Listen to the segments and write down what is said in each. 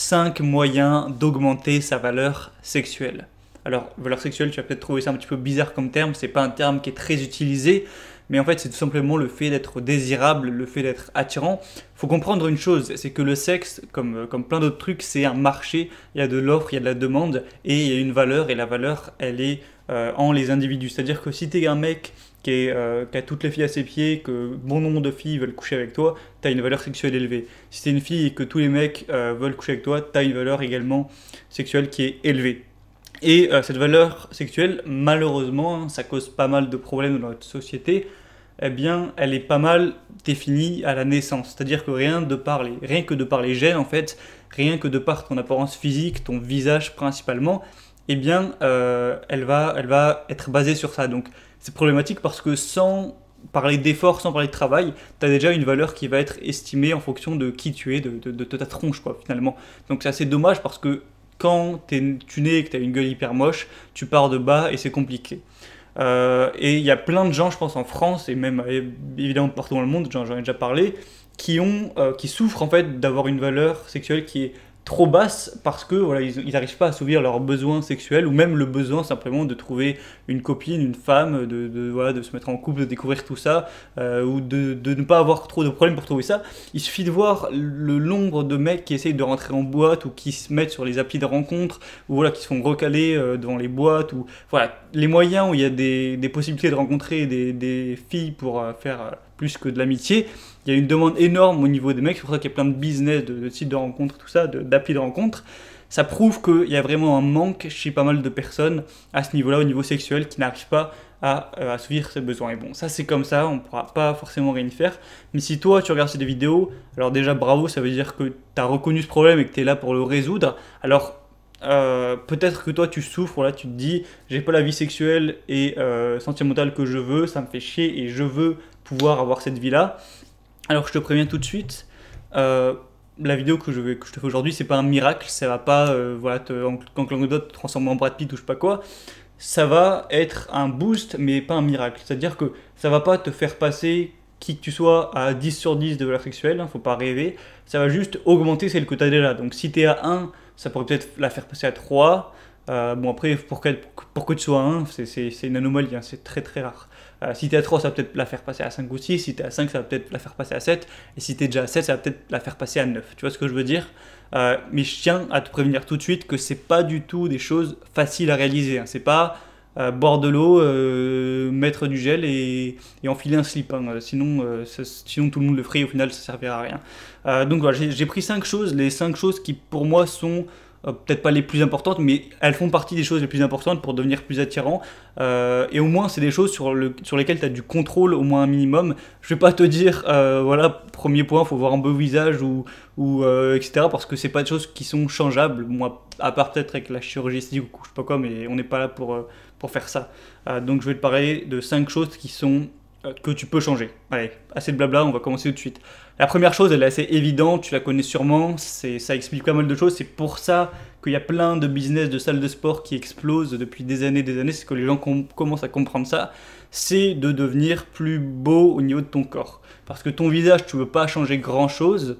5 moyens d'augmenter sa valeur sexuelle. Alors, valeur sexuelle, tu vas peut-être trouver ça un petit peu bizarre comme terme, c'est pas un terme qui est très utilisé, mais en fait, c'est tout simplement le fait d'être désirable, le fait d'être attirant. Faut comprendre une chose, c'est que le sexe, comme, comme plein d'autres trucs, c'est un marché, il y a de l'offre, il y a de la demande, et il y a une valeur, et la valeur, elle est euh, en les individus. C'est-à-dire que si t'es un mec qui est euh, toutes les filles à ses pieds, que bon nombre de filles veulent coucher avec toi, tu as une valeur sexuelle élevée. Si es une fille et que tous les mecs euh, veulent coucher avec toi, tu as une valeur également sexuelle qui est élevée. Et euh, cette valeur sexuelle, malheureusement, hein, ça cause pas mal de problèmes dans notre société. Eh bien, elle est pas mal définie à la naissance. C'est-à-dire que rien de rien que de par les gènes en fait, rien que de par ton apparence physique, ton visage principalement, eh bien, elle va, elle va être basée sur ça. Donc c'est problématique parce que sans parler d'effort, sans parler de travail, tu as déjà une valeur qui va être estimée en fonction de qui tu es, de, de, ta tronche, quoi, finalement. Donc c'est assez dommage parce que quand es, tu nais et que tu as une gueule hyper moche, tu pars de bas et c'est compliqué. Euh, et il y a plein de gens, je pense, en France et même euh, évidemment partout dans le monde, j'en ai déjà parlé, qui, ont, euh, qui souffrent en fait d'avoir une valeur sexuelle qui est trop basse parce que voilà ils n'arrivent pas à assouvir leurs besoins sexuels ou même le besoin simplement de trouver une copine une femme de, de se mettre en couple de découvrir tout ça euh, ou de, de, ne pas avoir trop de problèmes pour trouver ça il suffit de voir le nombre de mecs qui essayent de rentrer en boîte ou qui se mettent sur les applis de rencontre ou voilà qui se font recaler euh, devant les boîtes ou voilà les moyens où il y a des, possibilités de rencontrer des, des filles pour euh, faire plus que de l'amitié. Il y a une demande énorme au niveau des mecs, c'est pour ça qu'il y a plein de business, de, sites de rencontres, tout ça, d'appli de, rencontres. Ça prouve qu'il y a vraiment un manque chez pas mal de personnes à ce niveau-là, au niveau sexuel, qui n'arrivent pas à suivre euh, assouvir ses besoins. Et bon, ça c'est comme ça, on pourra pas forcément rien y faire. Mais si toi tu regardes ces vidéos, alors déjà bravo, ça veut dire que tu as reconnu ce problème et que tu es là pour le résoudre. Alors euh, peut-être que toi tu souffres, là tu te dis j'ai pas la vie sexuelle et euh, sentimentale que je veux, ça me fait chier et je veux pouvoir avoir cette vie-là. Alors je te préviens tout de suite, euh, la vidéo que je, vais, que je te fais aujourd'hui, c'est pas un miracle, ça va pas, euh, voilà, te, en, transformer en Brad Pitt ou je sais pas quoi. Ça va être un boost, mais pas un miracle. C'est-à-dire que ça va pas te faire passer qui que tu sois à 10 sur 10 de valeur sexuelle, hein, faut pas rêver. Ça va juste augmenter celle que tu as déjà. Donc si tu es à 1, ça pourrait peut-être la faire passer à 3. Euh, bon, après, pour que, pour que tu sois à 1, c'est une anomalie, hein, c'est très très rare. Euh, si t'es à 3, ça va peut-être la faire passer à 5 ou 6, si t'es à 5, ça va peut-être la faire passer à 7, et si t'es déjà à 7, ça va peut-être la faire passer à 9. Tu vois ce que je veux dire euh, Mais je tiens à te prévenir tout de suite que c'est pas du tout des choses faciles à réaliser. Hein, c'est pas boire de l'eau, mettre du gel et, enfiler un slip. Hein. sinon, sinon, tout le monde le ferait et au final, ça servira à rien. donc voilà, j'ai pris 5 choses, les 5 choses qui pour moi sont. Euh, peut-être pas les plus importantes, mais elles font partie des choses les plus importantes pour devenir plus attirant. Euh, et au moins, c'est des choses sur, le, sur lesquelles tu as du contrôle, au moins un minimum. Je vais pas te dire, euh, voilà, premier point, faut voir un beau visage ou, ou etc. Parce que c'est pas des choses qui sont changeables. Moi, à part peut-être avec la chirurgie esthétique ou je sais pas quoi, mais on n'est pas là pour, pour faire ça. donc, je vais te parler de cinq choses qui sont que tu peux changer. Allez, assez de blabla, on va commencer tout de suite. La première chose, elle est assez évidente, tu la connais sûrement, ça explique pas mal de choses. C'est pour ça qu'il y a plein de business de salles de sport qui explosent depuis des années, des années. C'est que les gens commencent à comprendre ça. C'est de devenir plus beau au niveau de ton corps. Parce que ton visage, tu ne peux pas changer grand chose.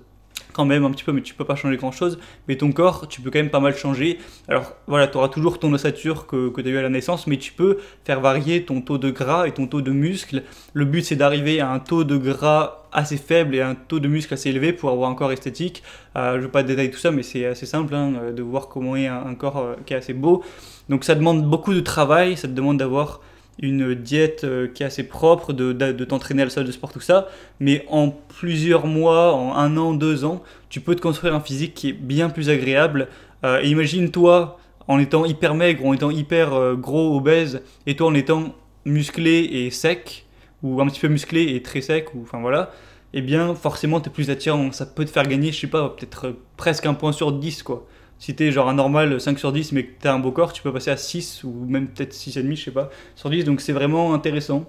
Quand même un petit peu, mais tu peux pas changer grand chose. Mais ton corps, tu peux quand même pas mal changer. Alors voilà, tu auras toujours ton ossature que, que tu as eu à la naissance, mais tu peux faire varier ton taux de gras et ton taux de muscle. Le but, c'est d'arriver à un taux de gras assez faible et un taux de muscle assez élevé pour avoir un corps esthétique. Euh, je ne veux pas détailler tout ça, mais c'est assez simple hein, euh, de voir comment est un, corps euh, qui est assez beau. Donc ça demande beaucoup de travail, ça te demande d'avoir une diète qui est assez propre, de, t'entraîner à la salle de sport, tout ça. Mais en plusieurs mois, en un an, deux ans, tu peux te construire un physique qui est bien plus agréable. et imagine-toi en étant hyper maigre, en étant hyper gros, obèse, et toi en étant musclé et sec, ou un petit peu musclé et très sec, ou enfin voilà, eh bien, forcément, es plus attirant. Ça peut te faire gagner, je sais pas, peut-être euh, presque un point sur 10, quoi. Si es genre un normal 5 sur 10, mais que as un beau corps, tu peux passer à 6 ou même peut-être 6,5, je sais pas, sur 10. Donc c'est vraiment intéressant.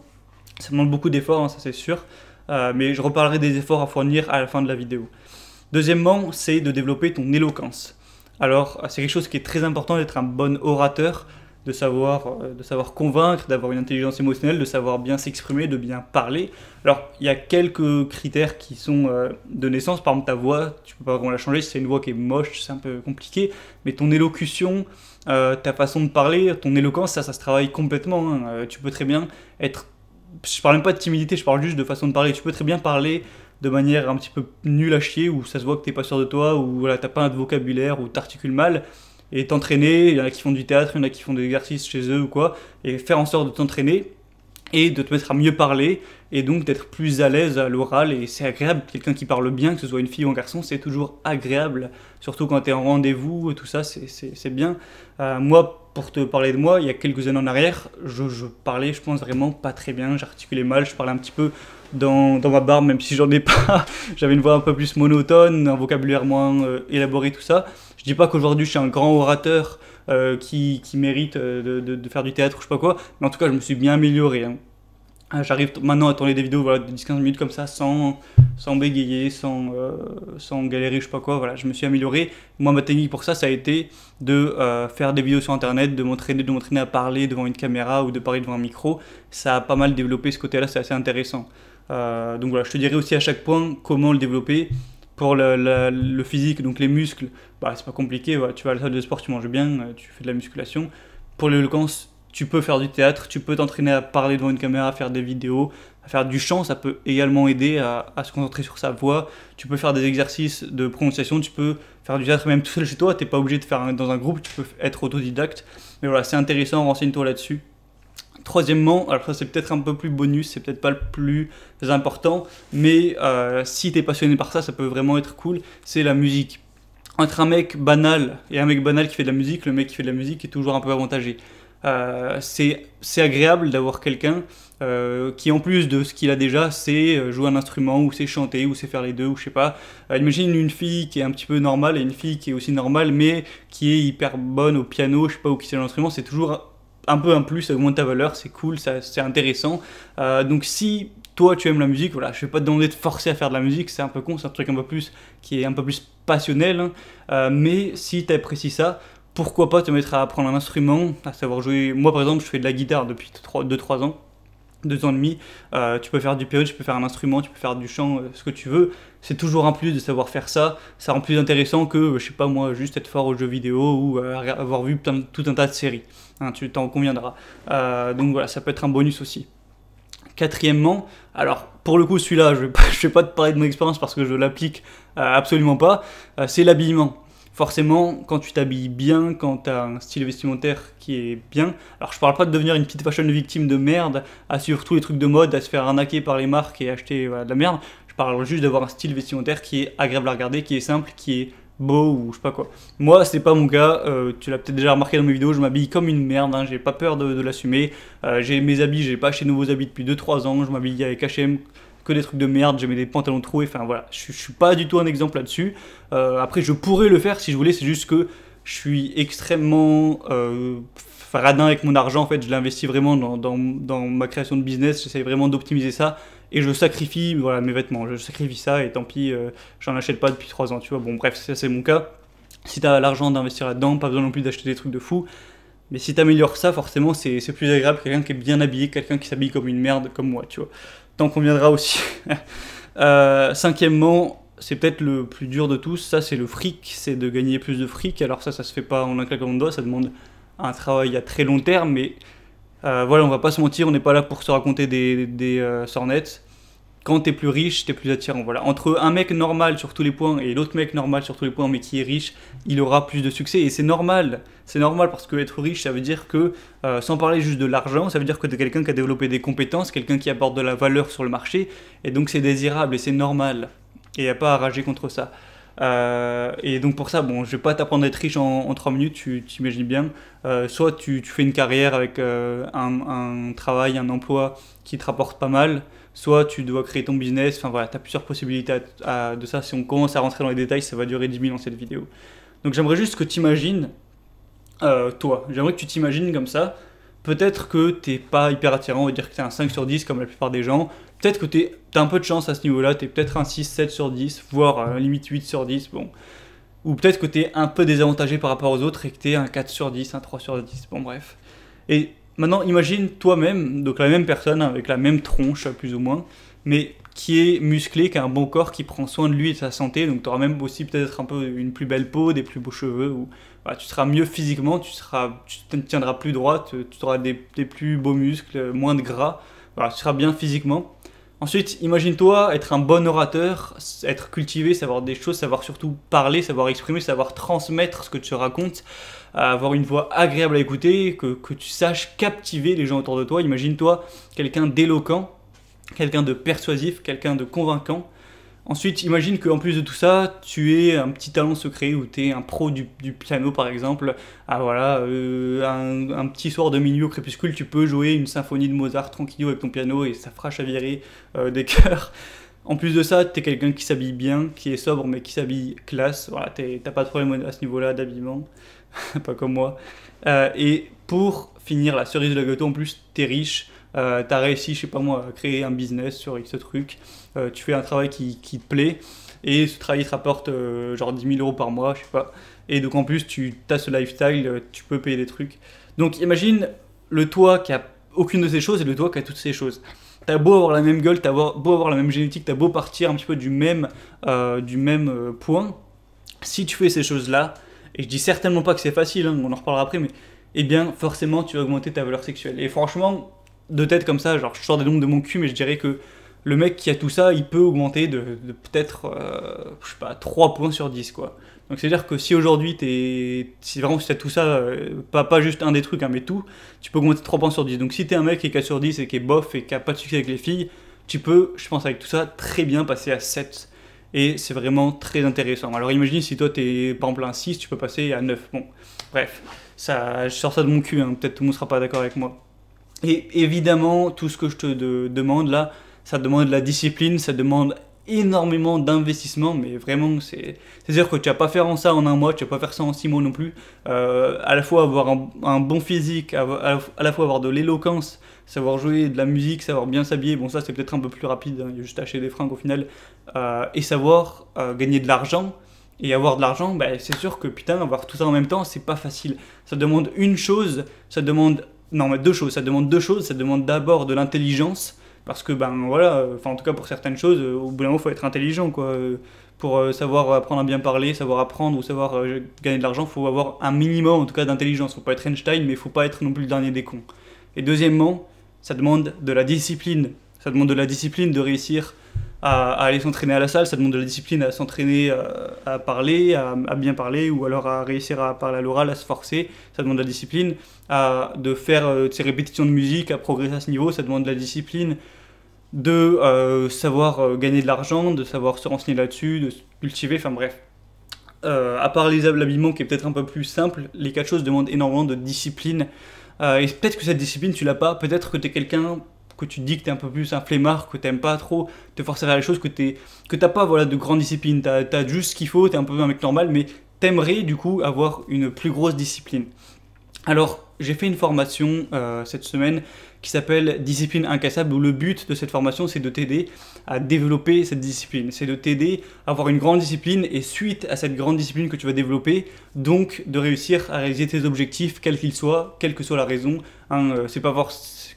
Ça demande beaucoup d'efforts, hein, ça c'est sûr. Euh, mais je reparlerai des efforts à fournir à la fin de la vidéo. Deuxièmement, c'est de développer ton éloquence. Alors, c'est quelque chose qui est très important d'être un bon orateur de savoir, euh, de savoir convaincre, d'avoir une intelligence émotionnelle, de savoir bien s'exprimer, de bien parler. Alors, il y a quelques critères qui sont euh, de naissance. Par exemple, ta voix, tu peux pas vraiment la changer. Si c'est une voix qui est moche, c'est un peu compliqué. Mais ton élocution, euh, ta façon de parler, ton éloquence, ça, ça se travaille complètement. Hein. tu peux très bien être. Je parle même pas de timidité, je parle juste de façon de parler. Tu peux très bien parler de manière un petit peu nulle à chier, où ça se voit que t'es pas sûr de toi, ou voilà, t'as pas un vocabulaire, ou articules mal et t'entraîner. Il y en a qui font du théâtre, il y en a qui font des exercices chez eux ou quoi, et faire en sorte de t'entraîner et de te mettre à mieux parler et donc d'être plus à l'aise à l'oral et c'est agréable quelqu'un qui parle bien que ce soit une fille ou un garçon c'est toujours agréable surtout quand tu es en rendez-vous tout ça c'est bien euh, moi pour te parler de moi il y a quelques années en arrière je, je parlais je pense vraiment pas très bien j'articulais mal je parlais un petit peu dans, dans ma barbe même si j'en ai pas j'avais une voix un peu plus monotone un vocabulaire moins euh, élaboré tout ça je dis pas qu'aujourd'hui je suis un grand orateur euh, qui, qui, mérite euh, de, faire du théâtre ou je sais pas quoi, mais en tout cas je me suis bien amélioré. Hein. Ah, j'arrive maintenant à tourner des vidéos voilà, de 10-15 minutes comme ça sans, sans bégayer, sans, euh, sans galérer, je sais pas quoi. Voilà, je me suis amélioré. Moi, ma technique pour ça, ça a été de euh, faire des vidéos sur internet, de m'entraîner, de m'entraîner à parler devant une caméra ou de parler devant un micro. Ça a pas mal développé ce côté-là, c'est assez intéressant. donc voilà, je te dirai aussi à chaque point comment le développer. Pour le, physique, donc les muscles, bah, c'est pas compliqué. Tu vas à la salle de sport, tu manges bien, euh, tu fais de la musculation. Pour l'éloquence, tu peux faire du théâtre, tu peux t'entraîner à parler devant une caméra, à faire des vidéos, à faire du chant, ça peut également aider à, se concentrer sur sa voix. Tu peux faire des exercices de prononciation, tu peux faire du théâtre même tout seul chez toi, t'es pas obligé de faire dans un groupe, tu peux être autodidacte. Mais voilà, c'est intéressant, renseigne-toi là-dessus. Troisièmement, alors ça c'est peut-être un peu plus bonus, c'est peut-être pas le plus important, mais euh, si t'es passionné par ça, ça peut vraiment être cool, c'est la musique. Entre un mec banal et un mec banal qui fait de la musique, le mec qui fait de la musique est toujours un peu avantagé. Euh, c'est agréable d'avoir quelqu'un euh, qui en plus de ce qu'il a déjà sait euh, jouer un instrument ou sait chanter ou sait faire les deux ou je sais pas. Euh, imagine une fille qui est un petit peu normale et une fille qui est aussi normale mais qui est hyper bonne au piano, je sais pas, ou qui sait l'instrument, c'est toujours un peu un plus, ça augmente ta valeur, c'est cool, c'est intéressant. Euh, donc si toi tu aimes la musique, voilà, je vais pas te demander de forcer à faire de la musique, c'est un peu con, c'est un truc un peu plus qui est un peu plus passionnel. Hein. Euh, mais si tu apprécies ça, pourquoi pas te mettre à apprendre un instrument, à savoir jouer. Moi par exemple, je fais de la guitare depuis 2-3 ans deux ans et demi, euh, tu peux faire du piano, tu peux faire un instrument, tu peux faire du chant, euh, ce que tu veux. C'est toujours un plus de savoir faire ça. Ça rend plus intéressant que, euh, je sais pas moi, juste être fort aux jeux vidéo ou avoir vu tout un tas de séries. Hein, tu t'en conviendras. donc voilà, ça peut être un bonus aussi. Quatrièmement, alors pour le coup celui-là, je ne vais, vais, pas te parler de mon expérience parce que je l'applique absolument pas, c'est l'habillement forcément, quand tu t'habilles bien, quand tu as un style vestimentaire qui est bien, alors je parle pas de devenir une petite fashion victime de merde, à suivre tous les trucs de mode, à se faire arnaquer par les marques et acheter de la merde, je parle juste d'avoir un style vestimentaire qui est agréable à regarder, qui est simple, qui est beau ou je sais pas quoi. Moi, c'est pas mon cas, euh, tu l'as peut-être déjà remarqué dans mes vidéos, je m'habille comme une merde, hein, j'ai pas peur de, l'assumer, euh, j'ai mes habits, j'ai pas acheté de nouveaux habits depuis 2-3 ans, je m'habille avec HM que des trucs de merde, je mets des pantalons troués, enfin voilà, je, suis pas du tout un exemple là-dessus. Euh, après, je pourrais le faire si je voulais, c'est juste que je suis extrêmement euh, avec mon argent, en fait, je l'investis vraiment dans, ma création de business, j'essaie vraiment d'optimiser ça, et je sacrifie voilà, mes vêtements, je sacrifie ça, et tant pis, euh, j'en achète pas depuis 3 ans, tu vois, bon bref, ça c'est mon cas. Si t'as l'argent d'investir là-dedans, pas besoin non plus d'acheter des trucs de fou, mais si t'améliores ça, forcément, c'est plus agréable quelqu'un qui est bien habillé, quelqu'un qui s'habille comme une merde, comme moi, tu vois conviendra aussi. Euh, cinquièmement, c'est peut-être le plus dur de tous, ça c'est le fric, c'est de gagner plus de fric. Alors ça, ça se fait pas en un claquement de doigts, ça demande un travail à très long terme, mais euh, voilà, on va pas se mentir, on n'est pas là pour se raconter des, des euh, sornettes quand es plus riche, tu es plus attirant. Voilà. Entre un mec normal sur tous les points et l'autre mec normal sur tous les points, mais qui est riche, il aura plus de succès. Et c'est normal. C'est normal parce que être riche, ça veut dire que, euh, sans parler juste de l'argent, ça veut dire que tu es quelqu'un qui a développé des compétences, quelqu'un qui apporte de la valeur sur le marché. Et donc c'est désirable et c'est normal. Et y a pas à rager contre ça. Euh, et donc pour ça, bon, je vais pas t'apprendre à être riche en, en 3 minutes, tu t'imagines bien. Euh, soit tu, fais une carrière avec un travail, un emploi qui te rapporte pas mal soit tu dois créer ton business. Enfin voilà, tu as plusieurs possibilités de ça. Si on commence à rentrer dans les détails, ça va durer 10 000 dans cette vidéo. Donc j'aimerais juste que tu imagines, euh, toi, j'aimerais que tu t'imagines comme ça. Peut-être que t'es pas hyper attirant, on va dire que tu es un 5 sur 10 comme la plupart des gens. Peut-être que tu as un peu de chance à ce niveau-là, tu es peut-être un 6, 7 sur 10, voire euh, limite 8 sur 10, bon. Ou peut-être que tu es un peu désavantagé par rapport aux autres et que t'es un 4 sur 10, un 3 sur 10, bon bref. Et Maintenant, imagine toi-même, donc la même personne avec la même tronche, plus ou moins, mais qui est musclé, qui a un bon corps, qui prend soin de lui et de sa santé. Donc, tu auras même aussi peut-être un peu une plus belle peau, des plus beaux cheveux. Ou, tu seras mieux physiquement, tu, seras, tu te tiendras plus droit, tu, tu auras des, plus beaux muscles, moins de gras. Voilà, tu seras bien physiquement. Ensuite, imagine-toi être un bon orateur, être cultivé, savoir des choses, savoir surtout parler, savoir exprimer, savoir transmettre ce que tu racontes à avoir une voix agréable à écouter, que, tu saches captiver les gens autour de toi. Imagine-toi quelqu'un d'éloquent, quelqu'un de persuasif, quelqu'un de convaincant. Ensuite, imagine qu'en plus de tout ça, tu es un petit talent secret ou tu es un pro du, piano par exemple. Ah voilà, euh, un, petit soir de minuit au crépuscule, tu peux jouer une symphonie de Mozart tranquillou avec ton piano et ça fera chavirer euh, des cœurs. En plus de ça, tu es quelqu'un qui s'habille bien, qui est sobre mais qui s'habille classe. Voilà, t'as pas de problème à ce niveau-là d'habillement. pas comme moi. Euh, et pour finir la cerise de la gâteau, en plus, t'es riche, euh, t'as réussi, je sais pas moi, à créer un business sur X truc, euh, tu fais un travail qui, te plaît, et ce travail te rapporte euh, genre 10 000 euros par mois, je sais pas. Et donc en plus, tu as ce lifestyle, tu peux payer des trucs. Donc imagine le toi qui a aucune de ces choses et le toi qui a toutes ces choses. T'as beau avoir la même gueule, t'as beau avoir la même génétique, t'as beau partir un petit peu du même, du même point, si tu fais ces choses-là, et je dis certainement pas que c'est facile, hein, on en reparlera après, mais eh bien forcément tu vas augmenter ta valeur sexuelle. Et franchement, de tête comme ça, genre je sors des nombres de mon cul, mais je dirais que le mec qui a tout ça, il peut augmenter de, peut-être, euh, je sais pas, 3 points sur 10, quoi. Donc c'est-à-dire que si aujourd'hui t'es, si vraiment tout ça, euh, pas, pas juste un des trucs, hein, mais tout, tu peux augmenter 3 points sur 10. Donc si tu es un mec qui est 4 sur 10 et qui est bof et qui a pas de succès avec les filles, tu peux, je pense avec tout ça, très bien passer à 7 et c'est vraiment très intéressant. Alors imagine si toi t'es par exemple un 6, tu peux passer à 9. Bon, bref, ça, je sors ça de mon cul, hein. peut-être tout le monde sera pas d'accord avec moi. Et évidemment, tout ce que je te demande là, ça demande de la discipline, ça demande énormément d'investissement, mais vraiment, c'est-à-dire que tu vas pas faire en ça en un mois, tu vas pas faire ça en six mois non plus. Euh, à la fois avoir un, bon physique, à, la fois avoir de l'éloquence, savoir jouer de la musique, savoir bien s'habiller, bon ça c'est peut-être un peu plus rapide, hein. juste acheter des fringues au final, euh, et savoir euh, gagner de l'argent. Et avoir de l'argent, bah, c'est sûr que putain, avoir tout ça en même temps, c'est pas facile. Ça demande une chose, ça demande... Non mais deux choses, ça demande deux choses, ça demande d'abord de l'intelligence, parce que ben voilà, enfin en tout cas pour certaines choses, euh, au bout d'un moment, il faut être intelligent quoi. Pour savoir apprendre à bien parler, savoir apprendre ou savoir gagner de l'argent, faut avoir un minimum en tout cas d'intelligence. Faut pas être Einstein, mais faut pas être non plus le dernier des cons. Et deuxièmement, ça demande de la discipline. Ça demande de la discipline de réussir à, aller s'entraîner à la salle, ça demande de la discipline à s'entraîner euh, à, parler, à, bien parler, ou alors à réussir à parler à l'oral, à se forcer, ça demande de la discipline à, de faire ses euh, répétitions de musique, à progresser à ce niveau, ça demande de la discipline de euh, savoir gagner de l'argent, de savoir se renseigner là-dessus, de se cultiver, enfin bref. à part les l'habillement qui est peut-être un peu plus simple, les quatre choses demandent énormément de discipline euh, et peut-être que cette discipline, tu l'as pas. Peut-être que tu es quelqu'un que tu dis que tu es un peu plus un flemmard, que tu pas trop te forcer à faire les choses, que tu que t'as pas voilà, de grande discipline. Tu as, juste ce qu'il faut, tu es un peu un mec normal, mais tu aimerais du coup avoir une plus grosse discipline. Alors, j'ai fait une formation euh, cette semaine qui s'appelle Discipline incassable, où le but de cette formation, c'est de t'aider à développer cette discipline. C'est de t'aider à avoir une grande discipline et suite à cette grande discipline que tu vas développer, donc de réussir à réaliser tes objectifs, quels qu'ils soient, quelle que soit la raison. Hein, euh, c'est pas voir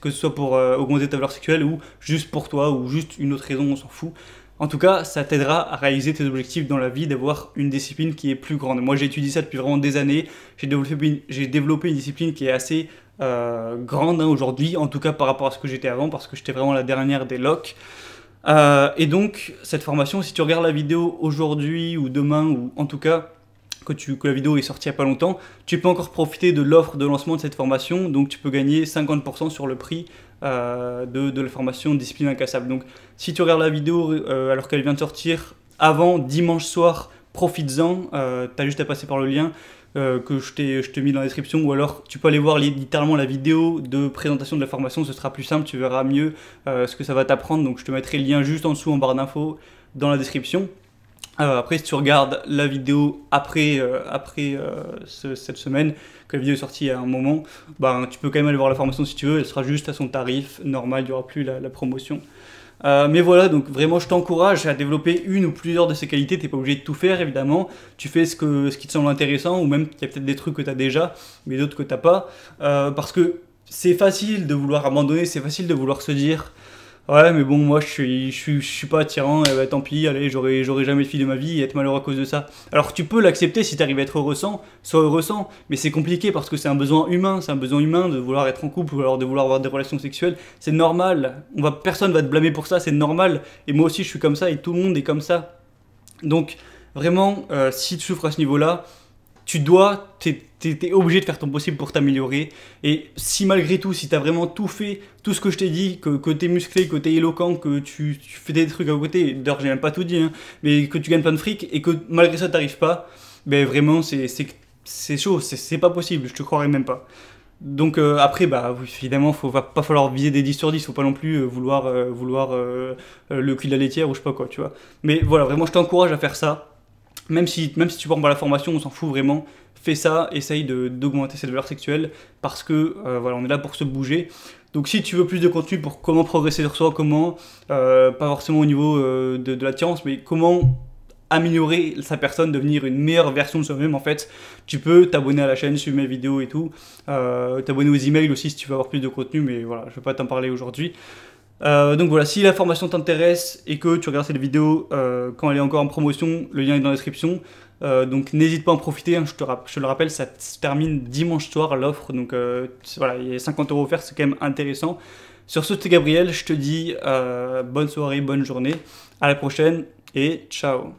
que ce soit pour euh, augmenter ta valeur sexuelle ou juste pour toi ou juste une autre raison, on s'en fout. En tout cas, ça t'aidera à réaliser tes objectifs dans la vie, d'avoir une discipline qui est plus grande. Moi, j'ai étudié ça depuis vraiment des années. J'ai développé, développé, une discipline qui est assez euh, grande hein, aujourd'hui, en tout cas par rapport à ce que j'étais avant, parce que j'étais vraiment la dernière des locks. Euh, et donc, cette formation, si tu regardes la vidéo aujourd'hui ou demain, ou en tout cas que, tu, que la vidéo est sortie il n'y a pas longtemps, tu peux encore profiter de l'offre de lancement de cette formation, donc tu peux gagner 50% sur le prix euh, de, de, la formation Discipline Incassable. Donc, si tu regardes la vidéo alors qu'elle vient de sortir avant dimanche soir, profites-en, tu as juste à passer par le lien. Euh, que je t'ai, je mis dans la description, ou alors tu peux aller voir littéralement la vidéo de présentation de la formation, ce sera plus simple, tu verras mieux euh, ce que ça va t'apprendre, donc je te mettrai le lien juste en dessous en barre d'infos dans la description. Euh, après, si tu regardes la vidéo après, cette semaine, que la vidéo est sortie à un moment, ben, tu peux quand même aller voir la formation si tu veux, elle sera juste à son tarif normal, il n'y aura plus la promotion. Euh, mais voilà, donc vraiment, je t'encourage à développer une ou plusieurs de ces qualités. T'es pas obligé de tout faire, évidemment. Tu fais ce, ce qui te semble intéressant, ou même il y a peut-être des trucs que tu as déjà, mais d'autres que t'as pas. Euh, parce que c'est facile de vouloir abandonner, c'est facile de vouloir se dire ouais, mais bon, moi je suis, je pas attirant, et bah, tant pis, allez, j'aurais, jamais de fille de ma vie et être malheureux à cause de ça. Alors tu peux l'accepter si t'arrives à être heureux sans, sois heureux sans, mais c'est compliqué parce que c'est un besoin humain, c'est un besoin humain de vouloir être en couple ou alors de vouloir avoir des relations sexuelles, c'est normal, on va, personne va te blâmer pour ça, c'est normal, et moi aussi je suis comme ça et tout le monde est comme ça. Donc vraiment, euh, si tu souffres à ce niveau-là, tu dois, tu es, obligé de faire ton possible pour t'améliorer. Et si malgré tout, si tu as vraiment tout fait, tout ce que je t'ai dit, que, t'es musclé, que tu éloquent, que tu, fais des trucs à côté, d'ailleurs j'ai même pas tout dit, hein, mais que tu gagnes plein de fric et que malgré ça t'arrives pas, ben vraiment c'est chaud, c'est pas possible, je te croirais même pas. Donc euh, après, bah, évidemment, il va pas falloir viser des 10 sur 10, faut pas non plus euh, vouloir, euh, le cul de la laitière ou je sais pas quoi, tu vois. Mais voilà, vraiment, je t'encourage à faire ça même si, même si tu prends pas la formation, on s'en fout vraiment. Fais ça, essaye d'augmenter cette valeur sexuelle parce que euh, voilà, on est là pour se bouger. Donc si tu veux plus de contenu pour comment progresser sur soi, comment, euh, pas forcément au niveau euh, de, de l'attirance, mais comment améliorer sa personne, devenir une meilleure version de soi-même en fait, tu peux t'abonner à la chaîne, suivre mes vidéos et tout, t'abonner aux emails aussi si tu veux avoir plus de contenu, mais voilà, je ne vais pas t'en parler aujourd'hui. Euh, donc voilà, si la formation t'intéresse et que tu regardes cette vidéo euh, quand elle est encore en promotion, le lien est dans la description. Euh, donc n'hésite pas à en profiter, hein, je, te le rappelle, ça se termine dimanche soir l'offre. Donc voilà, il y a 50 euros offerts, c'est quand même intéressant. Sur ce, c'était Gabriel, je te dis bonne soirée, bonne journée, à la prochaine et ciao